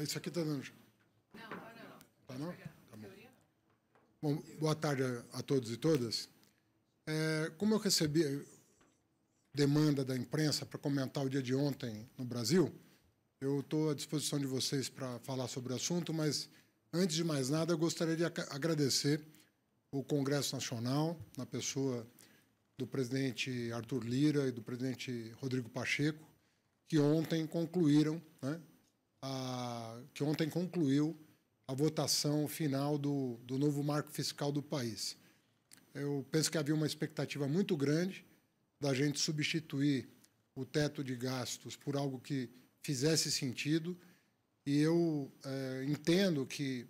É isso aqui está dando. Não, agora tá não. Tá não? Tá bom. Tá bom, boa tarde a todos e todas. É, como eu recebi demanda da imprensa para comentar o dia de ontem no Brasil, eu estou à disposição de vocês para falar sobre o assunto, mas antes de mais nada, eu gostaria de agradecer o Congresso Nacional, na pessoa do presidente Arthur Lira e do presidente Rodrigo Pacheco, que ontem concluíram né, a, que ontem concluiu a votação final do, do novo marco fiscal do país. Eu penso que havia uma expectativa muito grande da gente substituir o teto de gastos por algo que fizesse sentido, e eu é, entendo que,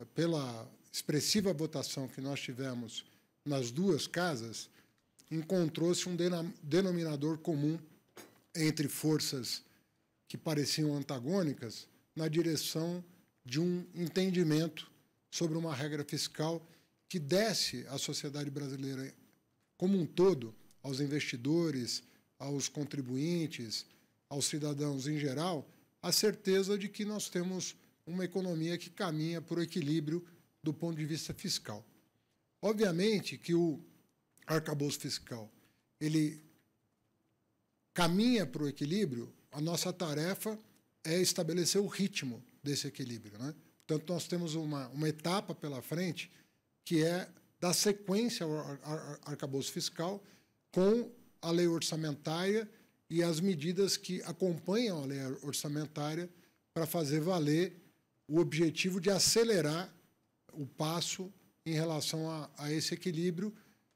é, pela expressiva votação que nós tivemos nas duas casas, encontrou-se um denominador comum entre forças que pareciam antagônicas na direção de um entendimento sobre uma regra fiscal que desse à sociedade brasileira como um todo, aos investidores, aos contribuintes, aos cidadãos em geral, a certeza de que nós temos uma economia que caminha para o equilíbrio do ponto de vista fiscal. Obviamente que o arcabouço fiscal ele caminha para o equilíbrio a nossa tarefa é estabelecer o ritmo desse equilíbrio. Né? Portanto, nós temos uma, uma etapa pela frente que é dar sequência ao ar, ar, arcabouço fiscal com a lei orçamentária e as medidas que acompanham a lei orçamentária para fazer valer o objetivo de acelerar o passo em relação a, a esse equilíbrio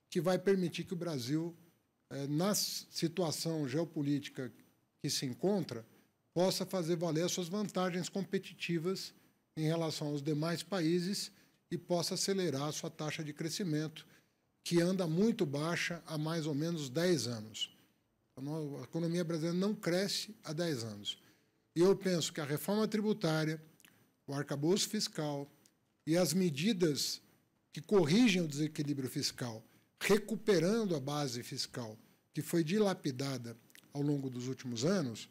que vai permitir que o Brasil, eh, na situação geopolítica que se encontra possa fazer valer as suas vantagens competitivas em relação aos demais países e possa acelerar a sua taxa de crescimento, que anda muito baixa há mais ou menos 10 anos. A economia brasileira não cresce há 10 anos. E eu penso que a reforma tributária, o arcabouço fiscal e as medidas que corrigem o desequilíbrio fiscal, recuperando a base fiscal que foi dilapidada ao longo dos últimos anos,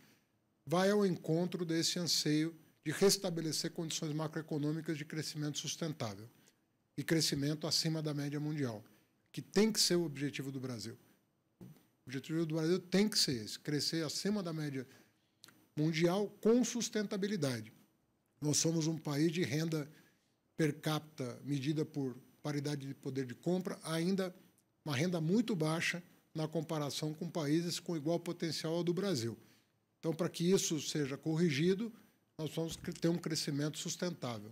vai ao encontro desse anseio de restabelecer condições macroeconômicas de crescimento sustentável e crescimento acima da média mundial, que tem que ser o objetivo do Brasil. O objetivo do Brasil tem que ser esse, crescer acima da média mundial com sustentabilidade. Nós somos um país de renda per capita medida por paridade de poder de compra, ainda uma renda muito baixa na comparação com países com igual potencial ao do Brasil. Então, para que isso seja corrigido, nós vamos ter um crescimento sustentável.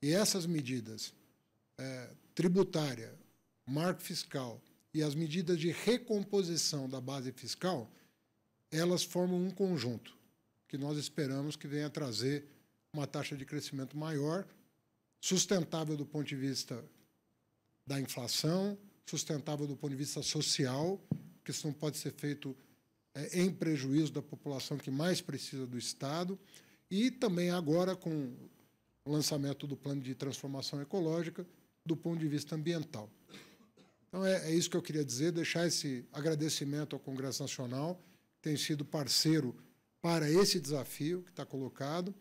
E essas medidas é, tributária, marco fiscal e as medidas de recomposição da base fiscal, elas formam um conjunto que nós esperamos que venha trazer uma taxa de crescimento maior, sustentável do ponto de vista da inflação, sustentável do ponto de vista social, que isso não pode ser feito é, em prejuízo da população que mais precisa do Estado, e também agora com o lançamento do plano de transformação ecológica do ponto de vista ambiental. Então é, é isso que eu queria dizer, deixar esse agradecimento ao Congresso Nacional, que tem sido parceiro para esse desafio que está colocado.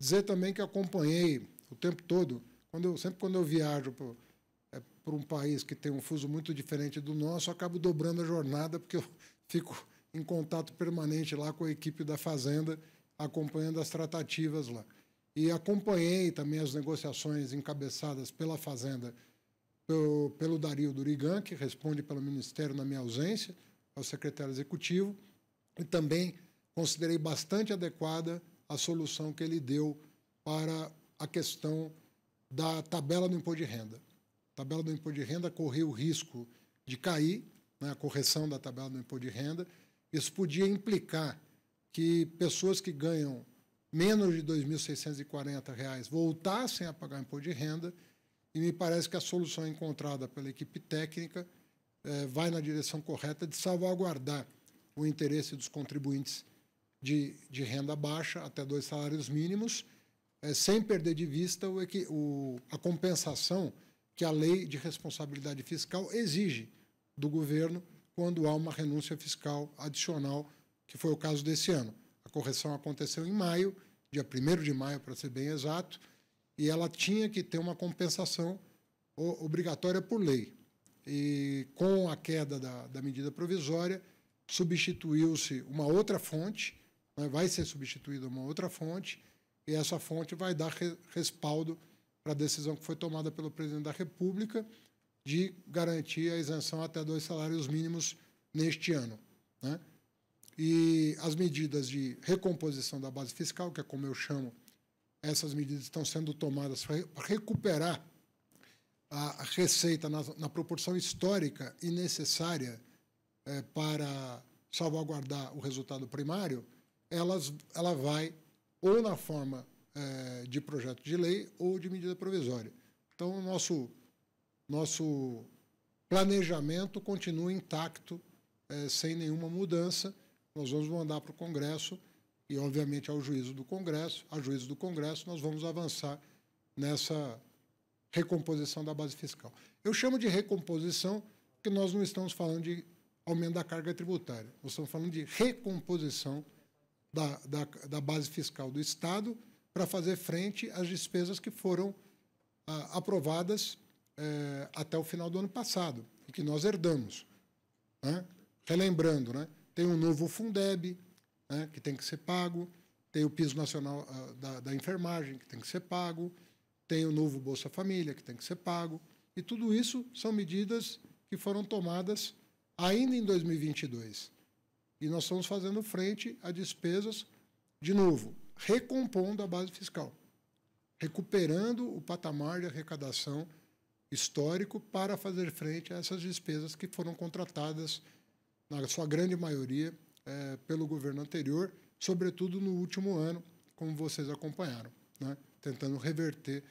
Dizer também que acompanhei o tempo todo, quando eu, sempre quando eu viajo para para um país que tem um fuso muito diferente do nosso, acabo dobrando a jornada, porque eu fico em contato permanente lá com a equipe da Fazenda, acompanhando as tratativas lá. E acompanhei também as negociações encabeçadas pela Fazenda pelo, pelo Dario Durigan, que responde pelo Ministério na minha ausência, ao secretário executivo, e também considerei bastante adequada a solução que ele deu para a questão da tabela do imposto de renda tabela do imposto de renda corria o risco de cair, né, a correção da tabela do imposto de renda. Isso podia implicar que pessoas que ganham menos de R$ 2.640 voltassem a pagar imposto de renda, e me parece que a solução encontrada pela equipe técnica eh, vai na direção correta de salvaguardar o interesse dos contribuintes de, de renda baixa até dois salários mínimos, eh, sem perder de vista o, o, a compensação que a lei de responsabilidade fiscal exige do governo quando há uma renúncia fiscal adicional, que foi o caso desse ano. A correção aconteceu em maio, dia 1 de maio, para ser bem exato, e ela tinha que ter uma compensação obrigatória por lei. E com a queda da, da medida provisória, substituiu-se uma outra fonte, né, vai ser substituída uma outra fonte, e essa fonte vai dar respaldo para a decisão que foi tomada pelo presidente da República de garantir a isenção até dois salários mínimos neste ano. Né? E as medidas de recomposição da base fiscal, que é como eu chamo, essas medidas estão sendo tomadas para recuperar a receita na, na proporção histórica e necessária é, para salvaguardar o resultado primário, elas, ela vai ou na forma eh, de projeto de lei ou de medida provisória. Então, o nosso, nosso planejamento continua intacto, é, sem nenhuma mudança. Nós vamos mandar para o Congresso e, obviamente, ao juízo do Congresso, a juízo do Congresso, nós vamos avançar nessa recomposição da base fiscal. Eu chamo de recomposição porque nós não estamos falando de aumento da carga tributária, nós estamos falando de recomposição da, da, da base fiscal do Estado para fazer frente às despesas que foram ah, aprovadas eh, até o final do ano passado e que nós herdamos. Né? Relembrando, né? tem um novo Fundeb né? que tem que ser pago, tem o piso nacional ah, da, da enfermagem que tem que ser pago, tem o novo Bolsa Família que tem que ser pago e tudo isso são medidas que foram tomadas ainda em 2022 e nós estamos fazendo frente a despesas de novo recompondo a base fiscal, recuperando o patamar de arrecadação histórico para fazer frente a essas despesas que foram contratadas, na sua grande maioria, é, pelo governo anterior, sobretudo no último ano, como vocês acompanharam, né? tentando reverter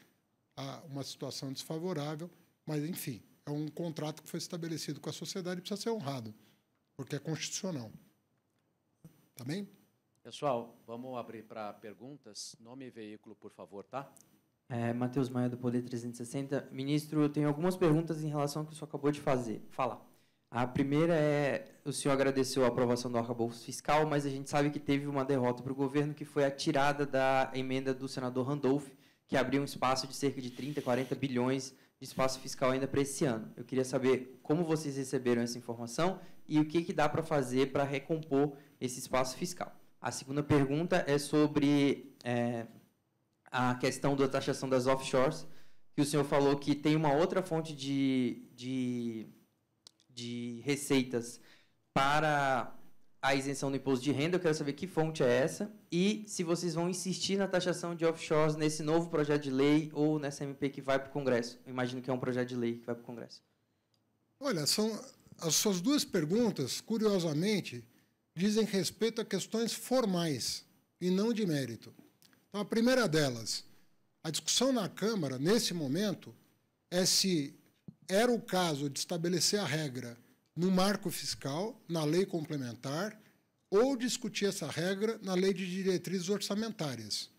a, uma situação desfavorável, mas, enfim, é um contrato que foi estabelecido com a sociedade e precisa ser honrado, porque é constitucional. Tá bem? Pessoal, vamos abrir para perguntas. Nome e veículo, por favor, tá? É, Matheus Maia, do Poder 360. Ministro, eu tenho algumas perguntas em relação ao que o senhor acabou de fazer. Fala. A primeira é, o senhor agradeceu a aprovação do arcabouço fiscal, mas a gente sabe que teve uma derrota para o governo, que foi a tirada da emenda do senador Randolph, que abriu um espaço de cerca de 30, 40 bilhões de espaço fiscal ainda para esse ano. Eu queria saber como vocês receberam essa informação e o que, que dá para fazer para recompor esse espaço fiscal. A segunda pergunta é sobre é, a questão da taxação das offshores, que o senhor falou que tem uma outra fonte de, de, de receitas para a isenção do imposto de renda. Eu quero saber que fonte é essa e se vocês vão insistir na taxação de offshores nesse novo projeto de lei ou nessa MP que vai para o Congresso. Eu imagino que é um projeto de lei que vai para o Congresso. Olha, são as suas duas perguntas, curiosamente, dizem respeito a questões formais e não de mérito. Então, a primeira delas, a discussão na Câmara, nesse momento, é se era o caso de estabelecer a regra no marco fiscal, na lei complementar, ou discutir essa regra na lei de diretrizes orçamentárias.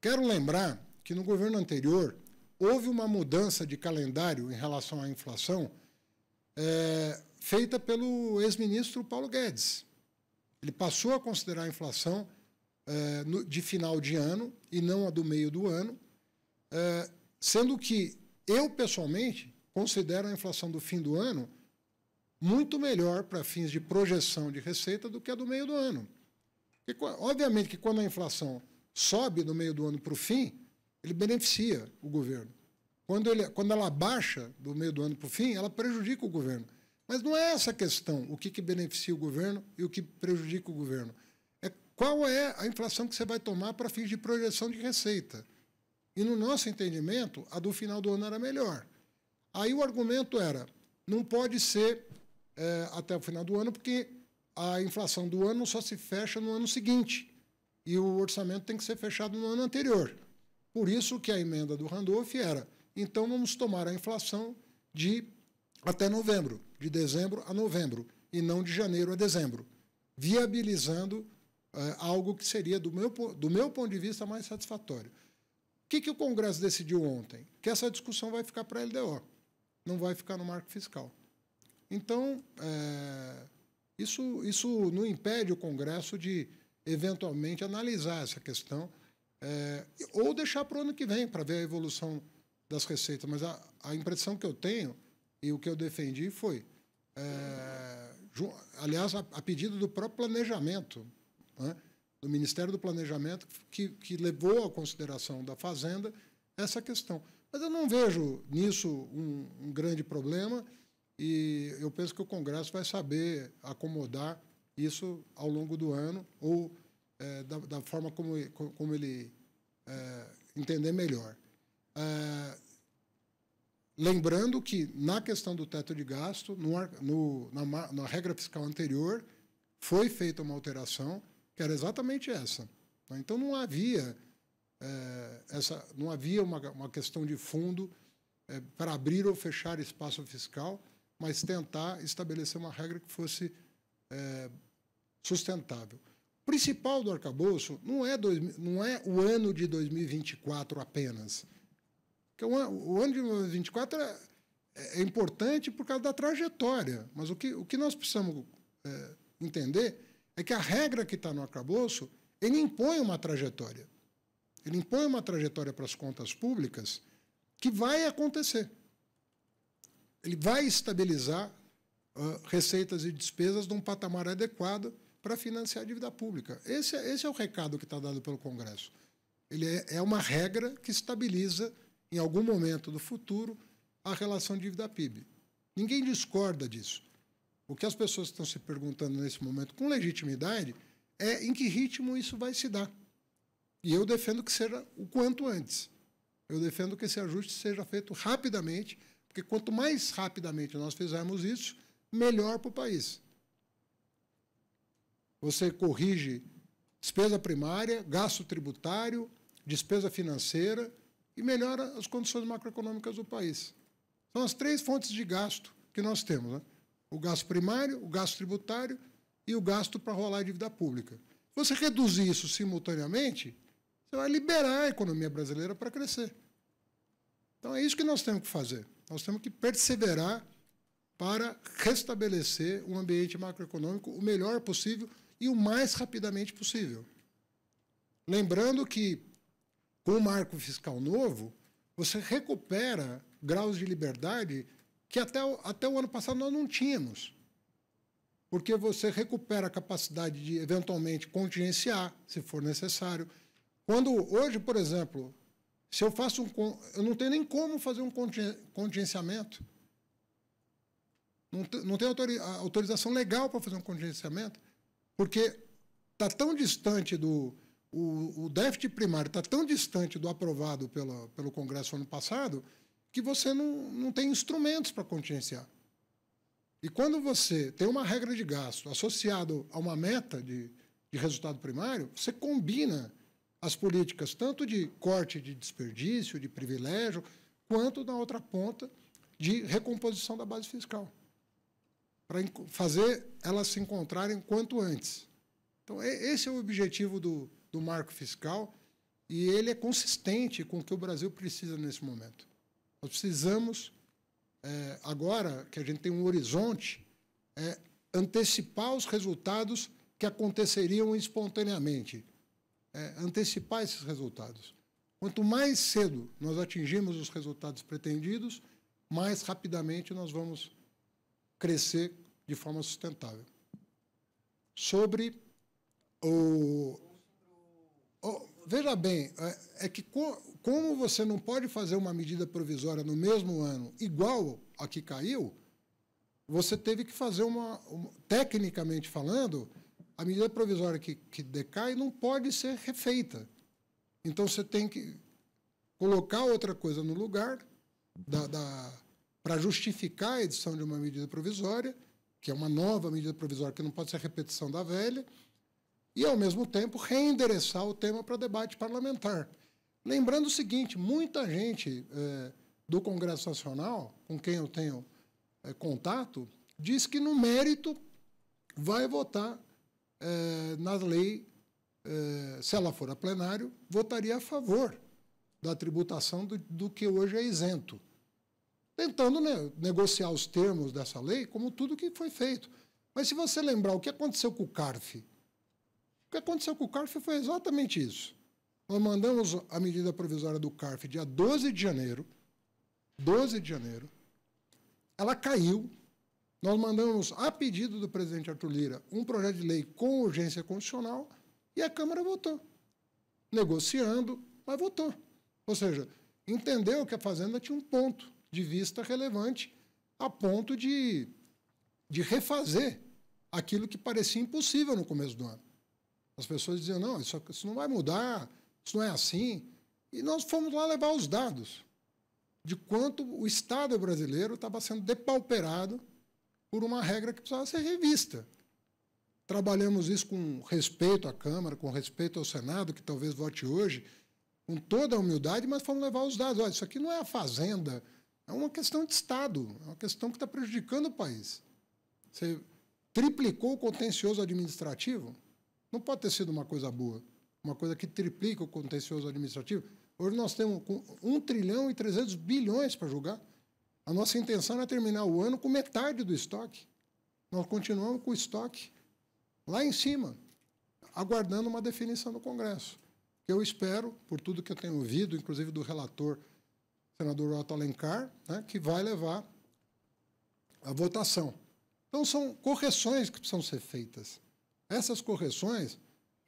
Quero lembrar que no governo anterior houve uma mudança de calendário em relação à inflação é, feita pelo ex-ministro Paulo Guedes. Ele passou a considerar a inflação é, no, de final de ano e não a do meio do ano, é, sendo que eu, pessoalmente, considero a inflação do fim do ano muito melhor para fins de projeção de receita do que a do meio do ano. Porque, obviamente que quando a inflação sobe do meio do ano para o fim, ele beneficia o governo. Quando, ele, quando ela baixa do meio do ano para o fim, ela prejudica o governo. Mas não é essa a questão, o que, que beneficia o governo e o que prejudica o governo. É qual é a inflação que você vai tomar para fins de projeção de receita. E no nosso entendimento, a do final do ano era melhor. Aí o argumento era, não pode ser é, até o final do ano, porque a inflação do ano só se fecha no ano seguinte. E o orçamento tem que ser fechado no ano anterior. Por isso que a emenda do Randolph era, então vamos tomar a inflação de até novembro de dezembro a novembro, e não de janeiro a dezembro, viabilizando é, algo que seria, do meu, do meu ponto de vista, mais satisfatório. O que, que o Congresso decidiu ontem? Que essa discussão vai ficar para a LDO, não vai ficar no marco fiscal. Então, é, isso, isso não impede o Congresso de, eventualmente, analisar essa questão é, ou deixar para o ano que vem, para ver a evolução das receitas. Mas a, a impressão que eu tenho e o que eu defendi foi, é, aliás, a, a, pedido do próprio planejamento, né, do Ministério do Planejamento, que, que levou à consideração da Fazenda essa questão. Mas eu não vejo nisso um, um grande problema e eu penso que o Congresso vai saber acomodar isso ao longo do ano ou é, da, da, forma como, como ele é, entender melhor. É, Lembrando que, na questão do teto de gasto, no, no, na, na, regra fiscal anterior, foi feita uma alteração que era exatamente essa. Né? Então, não havia, é, essa, não havia uma, uma questão de fundo é, para abrir ou fechar espaço fiscal, mas tentar estabelecer uma regra que fosse é, sustentável. O principal do arcabouço não é, dois, não é o ano de 2024 apenas porque é o ano de 2024 é, é, é importante por causa da trajetória, mas o que, o que nós precisamos é, entender é que a regra que está no arcabouço ele impõe uma trajetória. Ele impõe uma trajetória para as contas públicas que vai acontecer. Ele vai estabilizar uh, receitas e despesas num patamar adequado para financiar a dívida pública. Esse, é, esse é o recado que está dado pelo Congresso. Ele é, é uma regra que estabiliza em algum momento do futuro, a relação dívida-PIB. Ninguém discorda disso. O que as pessoas estão se perguntando nesse momento, com legitimidade, é em que ritmo isso vai se dar. E eu defendo que seja o quanto antes. Eu defendo que esse ajuste seja feito rapidamente, porque quanto mais rapidamente nós fizermos isso, melhor para o país. Você corrige despesa primária, gasto tributário, despesa financeira, e melhora as condições macroeconômicas do país. São as três fontes de gasto que nós temos: né? o gasto primário, o gasto tributário e o gasto para rolar a dívida pública. Se você reduzir isso simultaneamente, você vai liberar a economia brasileira para crescer. Então é isso que nós temos que fazer. Nós temos que perseverar para restabelecer um ambiente macroeconômico o melhor possível e o mais rapidamente possível. Lembrando que com o marco fiscal novo, você recupera graus de liberdade que até, até o ano passado nós não tínhamos. Porque você recupera a capacidade de, eventualmente, contingenciar, se for necessário. Quando hoje, por exemplo, se eu faço um. Eu não tenho nem como fazer um contingenciamento. Não, não tem autorização legal para fazer um contingenciamento, porque está tão distante do, o, o déficit primário está tão distante do aprovado pela, pelo Congresso ano passado que você não, não tem instrumentos para contingenciar. E quando você tem uma regra de gasto associado a uma meta de, de resultado primário, você combina as políticas tanto de corte de desperdício, de privilégio, quanto na outra ponta de recomposição da base fiscal, para fazer elas se encontrarem quanto antes. Então, esse é o objetivo do, do marco fiscal, e ele é consistente com o que o Brasil precisa nesse momento. Nós precisamos, é, agora que a gente tem um horizonte, é, antecipar os resultados que aconteceriam espontaneamente. É, antecipar esses resultados. Quanto mais cedo nós atingirmos os resultados pretendidos, mais rapidamente nós vamos crescer de forma sustentável. Sobre o, Oh, veja bem, é, é que co como você não pode fazer uma medida provisória no mesmo ano igual a que caiu, você teve que fazer uma, uma tecnicamente falando, a medida provisória que, que decai não pode ser refeita. Então você tem que colocar outra coisa no lugar da, da para justificar a edição de uma medida provisória, que é uma nova medida provisória que não pode ser repetição da velha e, ao mesmo tempo, reendereçar o tema para debate parlamentar. Lembrando o seguinte: muita gente é, do Congresso Nacional, com quem eu tenho é, contato, diz que, no mérito, vai votar é, na lei, é, se ela for a plenário, votaria a favor da tributação do, do que hoje é isento. Tentando né, negociar os termos dessa lei, como tudo que foi feito. Mas se você lembrar o que aconteceu com o CARF, o que aconteceu com o CARF foi exatamente isso. Nós mandamos a medida provisória do CARF dia 12 de janeiro. 12 de janeiro. Ela caiu. Nós mandamos, a pedido do presidente Arthur Lira, um projeto de lei com urgência constitucional e a Câmara votou. Negociando, mas votou. Ou seja, entendeu que a Fazenda tinha um ponto de vista relevante a ponto de, de refazer aquilo que parecia impossível no começo do ano. As pessoas diziam, não, isso, isso não vai mudar, isso não é assim. E nós fomos lá levar os dados de quanto o Estado brasileiro estava sendo depauperado por uma regra que precisava ser revista. Trabalhamos isso com respeito à Câmara, com respeito ao Senado, que talvez vote hoje, com toda a humildade, mas fomos levar os dados. Olha, isso aqui não é a fazenda, é uma questão de Estado, é uma questão que está prejudicando o país. Você triplicou o contencioso administrativo, não pode ter sido uma coisa boa, uma coisa que triplica o contencioso administrativo. Hoje nós temos 1 trilhão e 300 bilhões para julgar. A nossa intenção é terminar o ano com metade do estoque. Nós continuamos com o estoque lá em cima, aguardando uma definição do Congresso. eu espero, por tudo que eu tenho ouvido, inclusive do relator, senador Otto Alencar, né, que vai levar a votação. Então, são correções que precisam ser feitas. Essas correções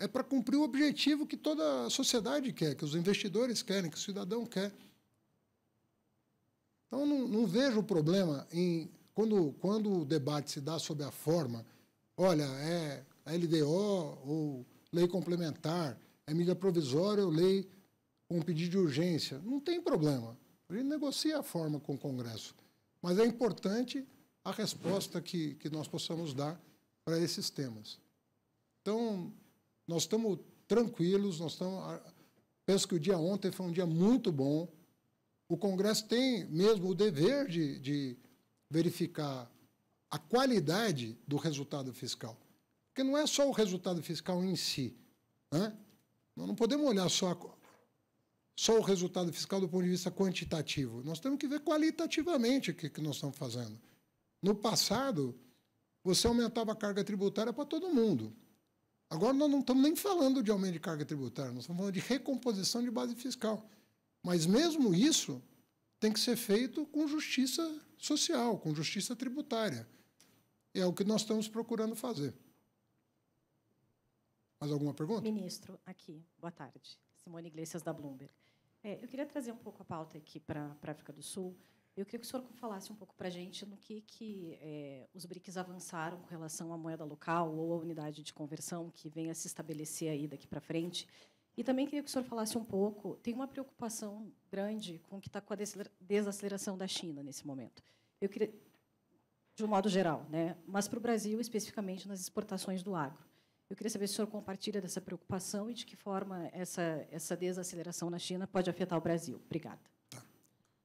é para cumprir o objetivo que toda a sociedade quer, que os investidores querem, que o cidadão quer. Então, não, não vejo problema em. Quando, quando o debate se dá sobre a forma, olha, é a LDO ou lei complementar, é mídia provisória ou lei com pedido de urgência, não tem problema. A gente negocia a forma com o Congresso. Mas é importante a resposta que, que nós possamos dar para esses temas. Então, nós estamos tranquilos, nós estamos. Penso que o dia ontem foi um dia muito bom. O Congresso tem mesmo o dever de, de verificar a qualidade do resultado fiscal. Porque não é só o resultado fiscal em si. Né? Nós não podemos olhar só, a, só o resultado fiscal do ponto de vista quantitativo. Nós temos que ver qualitativamente o que, que nós estamos fazendo. No passado, você aumentava a carga tributária para todo mundo. Agora, nós não estamos nem falando de aumento de carga tributária, nós estamos falando de recomposição de base fiscal. Mas mesmo isso tem que ser feito com justiça social, com justiça tributária. é o que nós estamos procurando fazer. Mais alguma pergunta? Ministro, aqui. Boa tarde. Simone Iglesias, da Bloomberg. É, eu queria trazer um pouco a pauta aqui para a África do Sul. Eu queria que o senhor falasse um pouco para a gente no que, que é, os BRICS avançaram com relação à moeda local ou à unidade de conversão que vem a se estabelecer aí daqui para frente. E também queria que o senhor falasse um pouco, tem uma preocupação grande com o que está com a desaceleração da China nesse momento. Eu queria, de um modo geral, né? mas para o Brasil, especificamente nas exportações do agro. Eu queria saber se o senhor compartilha dessa preocupação e de que forma essa, essa desaceleração na China pode afetar o Brasil. Obrigada.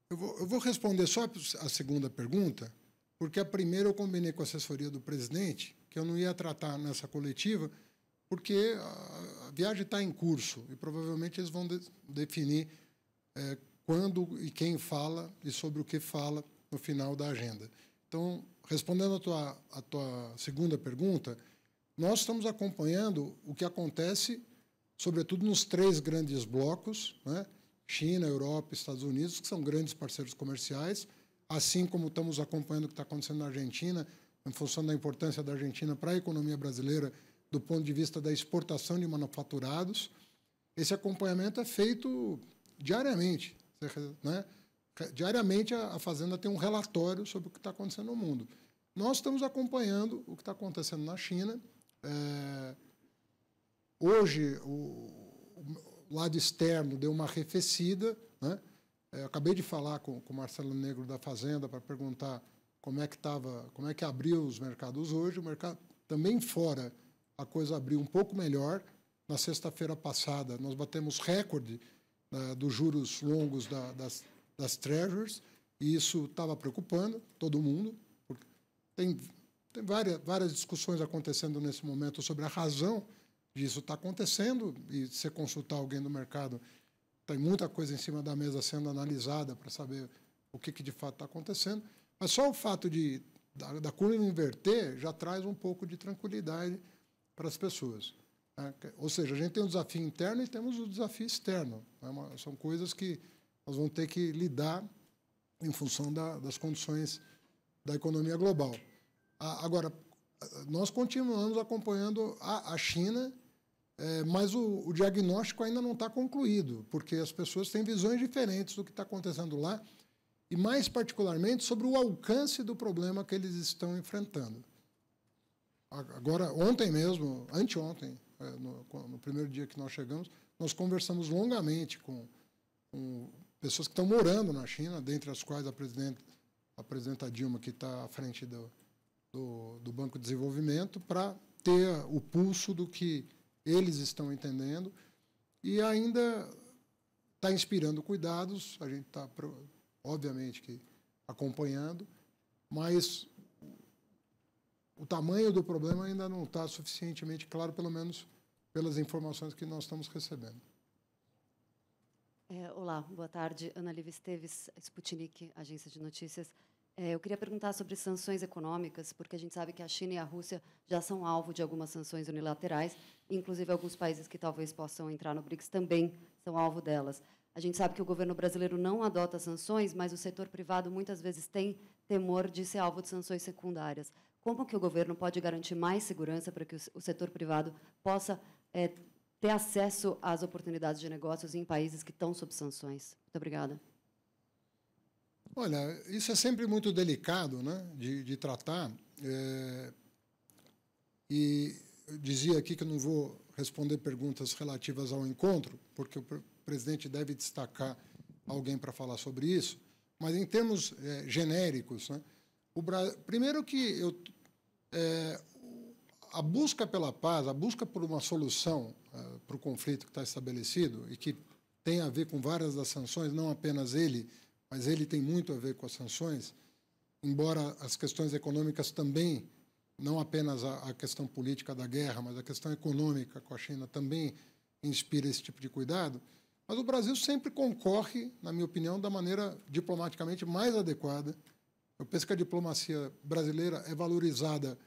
Eu vou, eu vou responder só a segunda pergunta, porque a primeira eu combinei com a assessoria do presidente, que eu não ia tratar nessa coletiva, porque a, a viagem está em curso e provavelmente eles vão de, definir é, quando e quem fala e sobre o que fala no final da agenda. Então, respondendo a tua, tua segunda pergunta, nós estamos acompanhando o que acontece, sobretudo nos três grandes blocos, né? China, Europa, Estados Unidos, que são grandes parceiros comerciais, assim como estamos acompanhando o que está acontecendo na Argentina, em função da importância da Argentina para a economia brasileira do ponto de vista da exportação de manufaturados. Esse acompanhamento é feito diariamente. Né? Diariamente a Fazenda tem um relatório sobre o que está acontecendo no mundo. Nós estamos acompanhando o que está acontecendo na China. É... Hoje, o, lado externo deu uma arrefecida. Né? É, eu acabei de falar com, o Marcelo Negro da Fazenda para perguntar como é que estava, como é que abriu os mercados hoje. O mercado também fora a coisa abriu um pouco melhor. Na sexta-feira passada nós batemos recorde né, dos juros longos da, das, das e isso estava preocupando todo mundo. Porque tem tem várias, várias discussões acontecendo nesse momento sobre a razão disso está acontecendo e se consultar alguém do mercado tem muita coisa em cima da mesa sendo analisada para saber o que, que de fato está acontecendo. Mas só o fato de da, da, curva inverter já traz um pouco de tranquilidade para as pessoas. Né? Ou seja, a gente tem um desafio interno e temos o um desafio externo. Né? são coisas que nós vamos ter que lidar em função da, das condições da economia global. A, agora, nós continuamos acompanhando a, a China é, mas o, o, diagnóstico ainda não está concluído, porque as pessoas têm visões diferentes do que está acontecendo lá, e mais particularmente sobre o alcance do problema que eles estão enfrentando. Agora, ontem mesmo, anteontem, é, no, no, primeiro dia que nós chegamos, nós conversamos longamente com, com pessoas que estão morando na China, dentre as quais a a presidenta Dilma, que está à frente do, do, do Banco de Desenvolvimento, para ter o pulso do que eles estão entendendo e ainda está inspirando cuidados. A gente está, obviamente, que acompanhando, mas o tamanho do problema ainda não está suficientemente claro, pelo menos pelas informações que nós estamos recebendo. É, olá, boa tarde. Ana Liva Esteves, Sputnik, Agência de Notícias. É, eu queria perguntar sobre sanções econômicas, porque a gente sabe que a China e a Rússia já são alvo de algumas sanções unilaterais, inclusive alguns países que talvez possam entrar no BRICS também são alvo delas. A gente sabe que o governo brasileiro não adota sanções, mas o setor privado muitas vezes tem temor de ser alvo de sanções secundárias. Como que o governo pode garantir mais segurança para que o setor privado possa é, ter acesso às oportunidades de negócios em países que estão sob sanções? Muito obrigada. Olha, isso é sempre muito delicado né, de, de tratar. É, e dizia aqui que eu não vou responder perguntas relativas ao encontro, porque o presidente deve destacar alguém para falar sobre isso. Mas em termos é, genéricos, né, o Bra... primeiro que eu, é, a busca pela paz, a busca por uma solução é, para o conflito que está estabelecido e que tem a ver com várias das sanções, não apenas ele mas ele tem muito a ver com as sanções, embora as questões econômicas também, não apenas a, a questão política da guerra, mas a questão econômica com a China também inspira esse tipo de cuidado. Mas o Brasil sempre concorre, na minha opinião, da maneira diplomaticamente mais adequada. Eu penso que a diplomacia brasileira é valorizada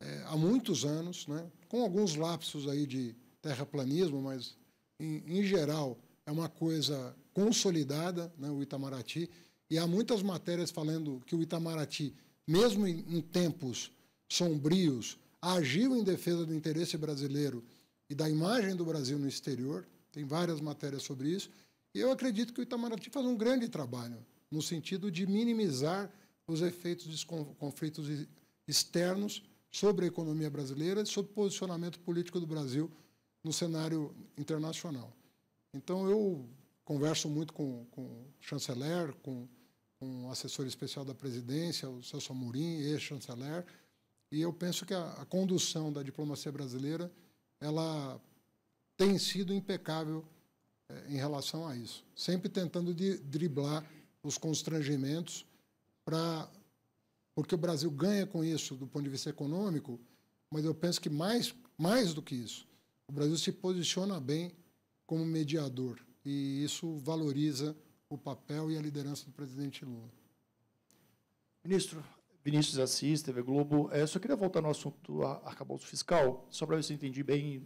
é, há muitos anos, né? com alguns lapsos aí de terraplanismo, mas, em, em geral, é uma coisa consolidada, né, o Itamaraty. E há muitas matérias falando que o Itamaraty, mesmo em, em tempos sombrios, agiu em defesa do interesse brasileiro e da imagem do Brasil no exterior. Tem várias matérias sobre isso. E eu acredito que o Itamaraty faz um grande trabalho no sentido de minimizar os efeitos dos conflitos externos sobre a economia brasileira e sobre o posicionamento político do Brasil no cenário internacional. Então, eu converso muito com, com o chanceler, com, com o assessor especial da presidência, o Celso Amorim, ex-chanceler, e eu penso que a, a condução da diplomacia brasileira ela tem sido impecável eh, em relação a isso, sempre tentando de, driblar os constrangimentos para porque o Brasil ganha com isso do ponto de vista econômico, mas eu penso que mais mais do que isso, o Brasil se posiciona bem como mediador e isso valoriza o papel e a liderança do presidente Lula. Ministro, Vinícius Assis, TV Globo. É, só queria voltar no assunto arcabouço fiscal, só para ver se eu entendi bem,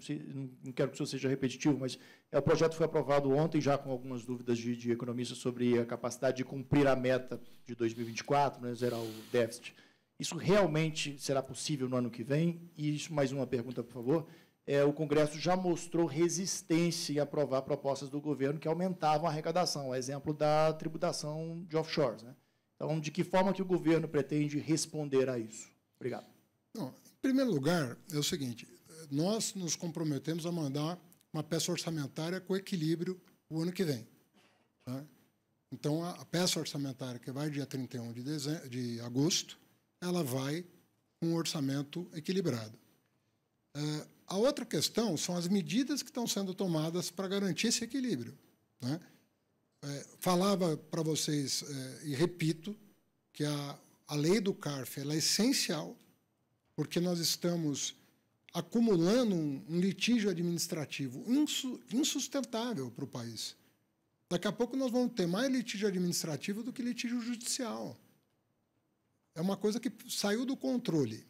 não quero que isso seja repetitivo, mas é, o projeto foi aprovado ontem, já com algumas dúvidas de, de economistas sobre a capacidade de cumprir a meta de 2024, né, zerar o déficit. Isso realmente será possível no ano que vem? E isso, mais uma pergunta, por favor é, o Congresso já mostrou resistência em aprovar propostas do governo que aumentavam a arrecadação, a exemplo da tributação de offshores. Né? Então, de que forma que o governo pretende responder a isso? Obrigado. Não, em primeiro lugar, é o seguinte, nós nos comprometemos a mandar uma peça orçamentária com equilíbrio o ano que vem. Tá? Então, a peça orçamentária que vai dia 31 de, dezembro, de agosto, ela vai com um orçamento equilibrado. É, a outra questão são as medidas que estão sendo tomadas para garantir esse equilíbrio. Né? É, falava para vocês, é, e repito, que a, a lei do CARF é essencial, porque nós estamos acumulando um, um litígio administrativo insu, insustentável para o país. Daqui a pouco nós vamos ter mais litígio administrativo do que litígio judicial. É uma coisa que saiu do controle.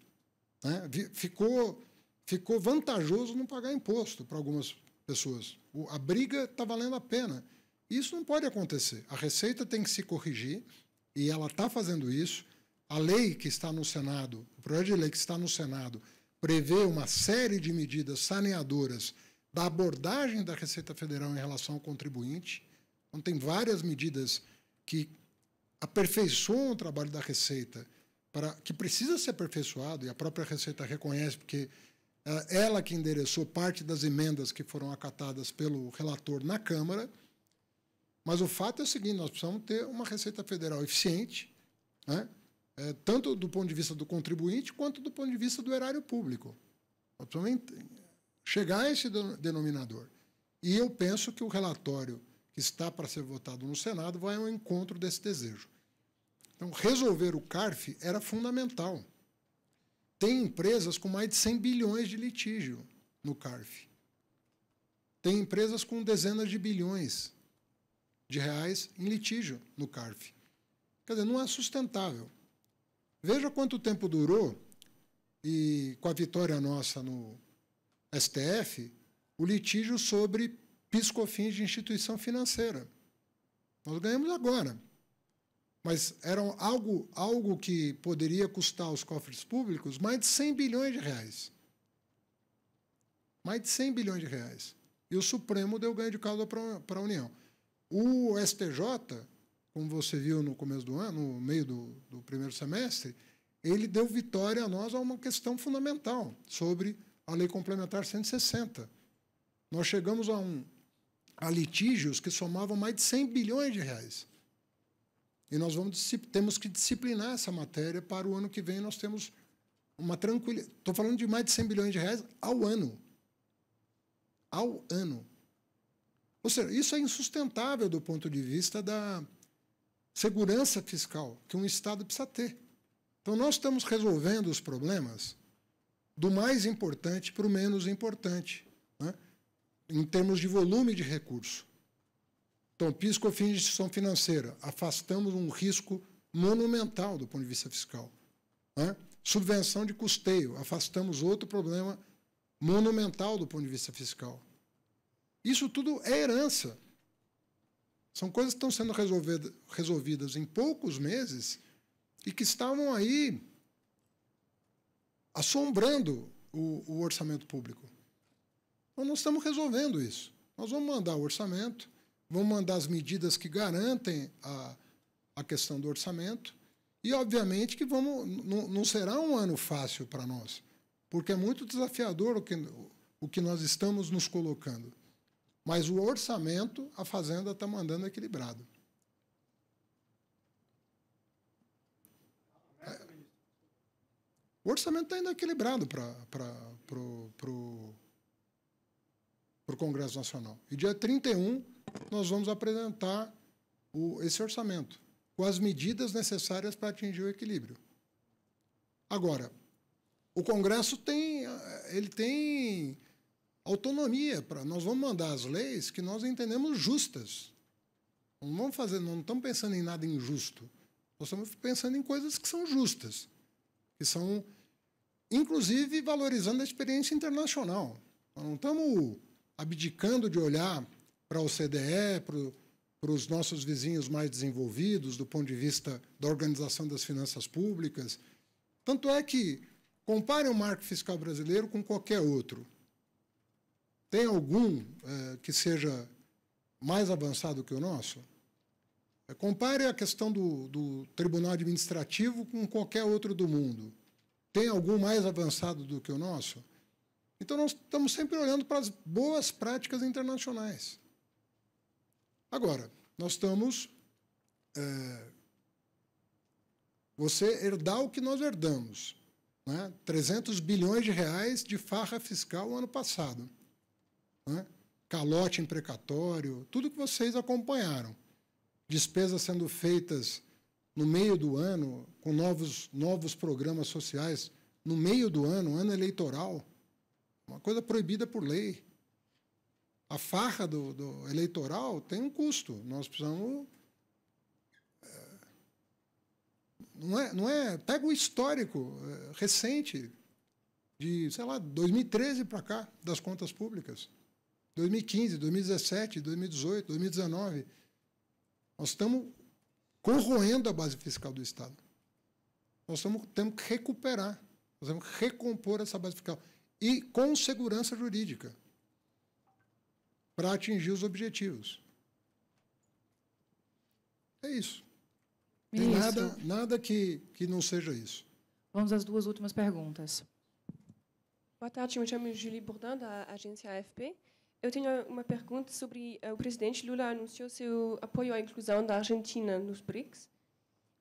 Né? Ficou ficou vantajoso não pagar imposto para algumas pessoas. O, a briga está valendo a pena. Isso não pode acontecer. A Receita tem que se corrigir, e ela está fazendo isso. A lei que está no Senado, o projeto de lei que está no Senado, prevê uma série de medidas saneadoras da abordagem da Receita Federal em relação ao contribuinte. Então, tem várias medidas que aperfeiçoam o trabalho da Receita, para que precisa ser aperfeiçoado, e a própria Receita reconhece, porque ah, ela que endereçou parte das emendas que foram acatadas pelo relator na Câmara. Mas o fato é o seguinte: nós precisamos ter uma Receita Federal eficiente, né? É, tanto do ponto de vista do contribuinte quanto do ponto de vista do erário público. Nós precisamos chegar a esse denominador. E eu penso que o relatório que está para ser votado no Senado vai ao encontro desse desejo. Então, resolver o CARF era fundamental. Tem empresas com mais de 100 bilhões de litígio no CARF. Tem empresas com dezenas de bilhões de reais em litígio no CARF. Quer dizer, não é sustentável. Veja quanto tempo durou e com a vitória nossa no STF, o litígio sobre piscofins de instituição financeira. Nós ganhamos agora mas era algo, algo que poderia custar aos cofres públicos mais de 100 bilhões de reais. Mais de 100 bilhões de reais. E o Supremo deu ganho de causa para a União. O STJ, como você viu no começo do ano, no meio do, do primeiro semestre, ele deu vitória a nós a uma questão fundamental sobre a Lei Complementar 160. Nós chegamos a, um, a litígios que somavam mais de 100 bilhões de reais. E nós vamos, temos que disciplinar essa matéria para o ano que vem nós temos uma tranquilidade. Estou falando de mais de 100 bilhões de reais ao ano. Ao ano. Ou seja, isso é insustentável do ponto de vista da segurança fiscal que um Estado precisa ter. Então, nós estamos resolvendo os problemas do mais importante para o menos importante, né? em termos de volume de recurso. Então, PIS, fim de instituição financeira, afastamos um risco monumental do ponto de vista fiscal. Né? Subvenção de custeio, afastamos outro problema monumental do ponto de vista fiscal. Isso tudo é herança. São coisas que estão sendo resolvidas em poucos meses e que estavam aí assombrando o, o orçamento público. Então, nós não estamos resolvendo isso. Nós vamos mandar o orçamento, vamos mandar as medidas que garantem a, a questão do orçamento. E, obviamente, que vamos, não, não será um ano fácil para nós, porque é muito desafiador o que, o que nós estamos nos colocando. Mas o orçamento, a Fazenda está mandando equilibrado. É. O orçamento está ainda equilibrado para o Congresso Nacional. E dia 31 nós vamos apresentar o, esse orçamento com as medidas necessárias para atingir o equilíbrio. Agora, o Congresso tem, ele tem autonomia para nós vamos mandar as leis que nós entendemos justas. Não vamos fazer, não estamos pensando em nada injusto. Nós estamos pensando em coisas que são justas, que são inclusive valorizando a experiência internacional. Nós não estamos abdicando de olhar para o CDE, para os nossos vizinhos mais desenvolvidos, do ponto de vista da organização das finanças públicas. Tanto é que compare o marco fiscal brasileiro com qualquer outro. Tem algum é, que seja mais avançado que o nosso? É, compare a questão do, do tribunal administrativo com qualquer outro do mundo. Tem algum mais avançado do que o nosso? Então, nós estamos sempre olhando para as boas práticas internacionais. Agora, nós estamos. É, você herdar o que nós herdamos. Né? 300 bilhões de reais de farra fiscal ano passado. Né? Calote imprecatório, tudo que vocês acompanharam. Despesas sendo feitas no meio do ano, com novos, novos programas sociais, no meio do ano, ano eleitoral. Uma coisa proibida por lei a farra do, do eleitoral tem um custo. Nós precisamos eh, não é, não é, pega o histórico eh, recente de, sei lá, 2013 para cá, das contas públicas. 2015, 2017, 2018, 2019. Nós estamos corroendo a base fiscal do Estado. Nós estamos, temos que recuperar, nós temos que recompor essa base fiscal. E com segurança jurídica para atingir os objetivos. É isso. Tem isso. nada, nada que, que não seja isso. Vamos às duas últimas perguntas. Boa tarde, me chamo é Julie Bourdin, da agência AFP. Eu tenho uma pergunta sobre eh, o presidente Lula anunciou seu apoio à inclusão da Argentina nos BRICS.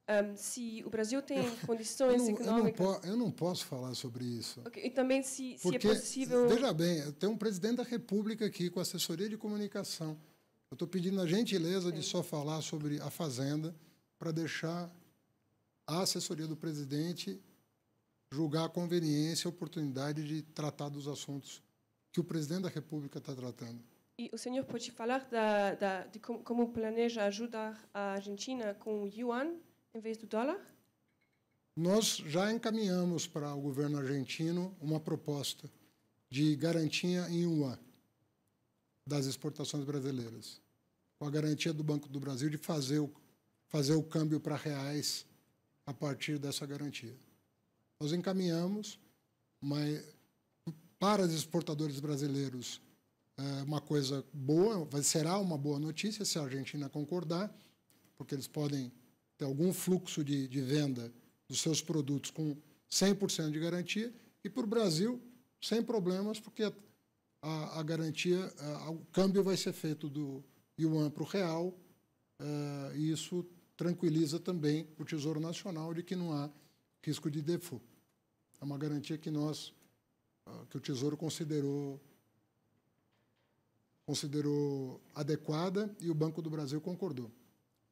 Um, se o Brasil tem condições eu não, econômicas. Eu não, eu não, posso falar sobre isso. Okay. E também se, Porque, se é possível. Veja bem, tem um presidente da República aqui com assessoria de comunicação. Eu estou pedindo a gentileza Sim. de só falar sobre a Fazenda para deixar a assessoria do presidente julgar a conveniência e oportunidade de tratar dos assuntos que o presidente da República está tratando. E o senhor pode falar da, da, de como planeja ajudar a Argentina com o yuan em vez do dólar? Nós já encaminhamos para o governo argentino uma proposta de garantia em yuan das exportações brasileiras, com a garantia do Banco do Brasil de fazer o, fazer o câmbio para reais a partir dessa garantia. Nós encaminhamos uma, para os exportadores brasileiros é uma coisa boa, será uma boa notícia se a Argentina concordar, porque eles podem ter algum fluxo de, de venda dos seus produtos com 100% de garantia e para o Brasil sem problemas, porque a, a garantia, a, o câmbio vai ser feito do yuan para o real eh, e isso tranquiliza também o Tesouro Nacional de que não há risco de default. É uma garantia que nós, ah, que o Tesouro considerou considerou adequada e o Banco do Brasil concordou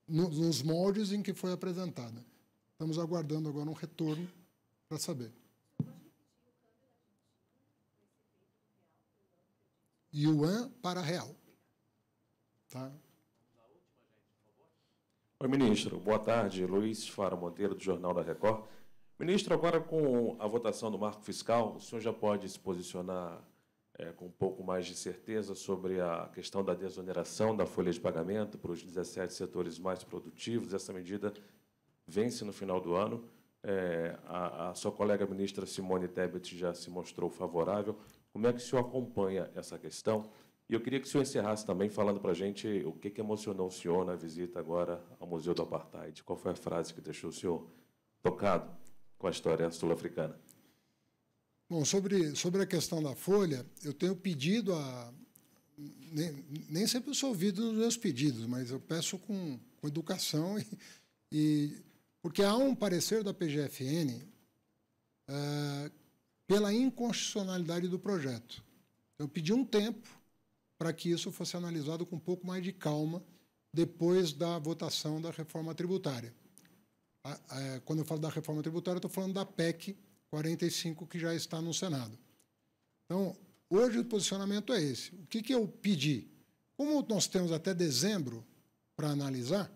nos moldes em que foi apresentada. Estamos aguardando agora um retorno para saber. Yuan para real. Tá? Oi, ministro. Boa tarde. Luiz Fara Monteiro, do Jornal da Record. Ministro, agora com a votação do marco fiscal, o senhor já pode se posicionar é, com um pouco mais de certeza sobre a questão da desoneração da folha de pagamento para os 17 setores mais produtivos. Essa medida vence no final do ano. É, a, a, sua colega ministra Simone Tebet já se mostrou favorável. Como é que o senhor acompanha essa questão? E eu queria que o senhor encerrasse também falando para a gente o que, que emocionou o senhor na visita agora ao Museu do Apartheid. Qual foi a frase que deixou o senhor tocado com a história sul-africana? Bom, sobre, sobre a questão da folha, eu tenho pedido a. Nem, nem sempre eu sou ouvido nos meus pedidos, mas eu peço com, com educação e, e porque há um parecer da PGFN uh, eh, pela inconstitucionalidade do projeto. eu pedi um tempo para que isso fosse analisado com um pouco mais de calma depois da votação da reforma tributária. quando eu falo da reforma tributária, estou falando da PEC 45 que já está no Senado. Então, hoje o posicionamento é esse. O que, que eu pedi? Como nós temos até dezembro para analisar,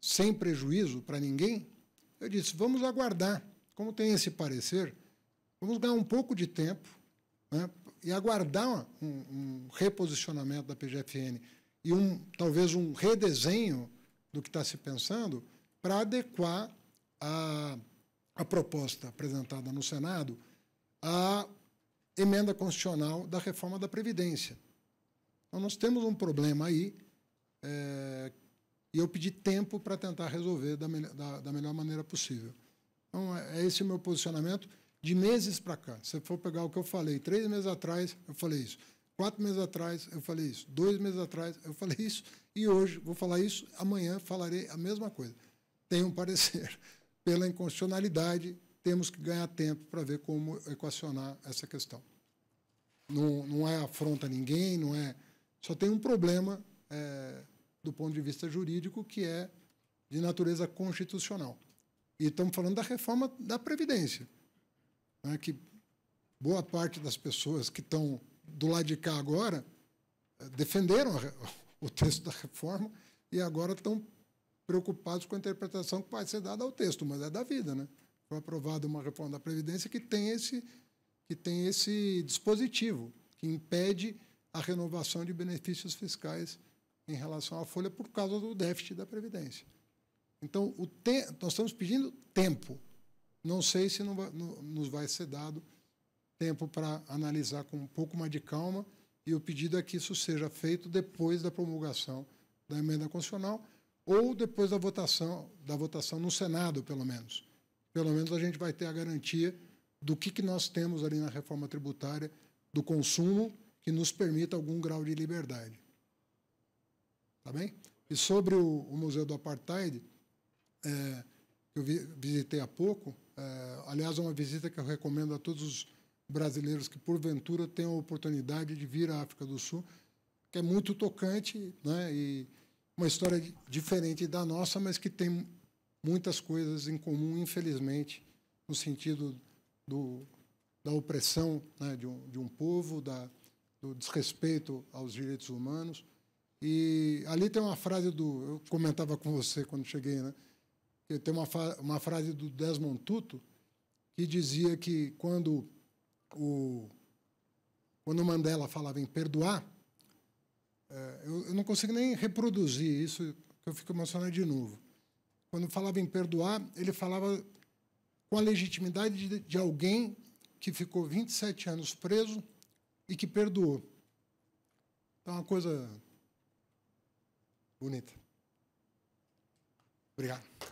sem prejuízo para ninguém, eu disse: vamos aguardar. Como tem esse parecer, vamos ganhar um pouco de tempo né, e aguardar um, um reposicionamento da PGFN e um, talvez um redesenho do que está se pensando para adequar a a proposta apresentada no Senado a emenda constitucional da reforma da Previdência. Então, nós temos um problema aí é, e eu pedi tempo para tentar resolver da, da, da, melhor maneira possível. Então, é, é esse o meu posicionamento de meses para cá. Se for pegar o que eu falei três meses atrás, eu falei isso. Quatro meses atrás, eu falei isso. Dois meses atrás, eu falei isso. E hoje, vou falar isso. Amanhã, falarei a mesma coisa. Tenho um parecer pela inconstitucionalidade, temos que ganhar tempo para ver como equacionar essa questão. Não, não é afronta a ninguém, não é. Só tem um problema é, do ponto de vista jurídico que é de natureza constitucional. E estamos falando da reforma da Previdência, né, que boa parte das pessoas que estão do lado de cá agora é, defenderam o texto da reforma e agora estão preocupados com a interpretação que pode ser dada ao texto, mas é da vida, né? Foi aprovada uma reforma da previdência que tem esse que tem esse dispositivo que impede a renovação de benefícios fiscais em relação à folha por causa do déficit da previdência. Então, o te... nós estamos pedindo tempo. Não sei se não vai, não, nos vai ser dado tempo para analisar com um pouco mais de calma e o pedido é que isso seja feito depois da promulgação da emenda constitucional ou depois da votação, da votação no Senado, pelo menos. Pelo menos a gente vai ter a garantia do que, que nós temos ali na reforma tributária do consumo que nos permita algum grau de liberdade. Tá bem? E sobre o, o Museu do Apartheid, é, eu vi, visitei há pouco, é, aliás, é uma visita que eu recomendo a todos os brasileiros que, porventura, tenham a oportunidade de vir à África do Sul, que é muito tocante, né? E, uma história diferente da nossa, mas que tem muitas coisas em comum, infelizmente, no sentido do, da opressão né, de, um, de, um, povo, da, do desrespeito aos direitos humanos. E ali tem uma frase do. Eu comentava com você quando cheguei, né? Que tem uma, uma frase do Desmond Tutu que dizia que quando o quando Mandela falava em perdoar, é, eu, eu, não consigo nem reproduzir isso, que eu fico emocionado de novo. Quando falava em perdoar, ele falava com a legitimidade de, de alguém que ficou 27 anos preso e que perdoou. Então, uma coisa bonita. Obrigado.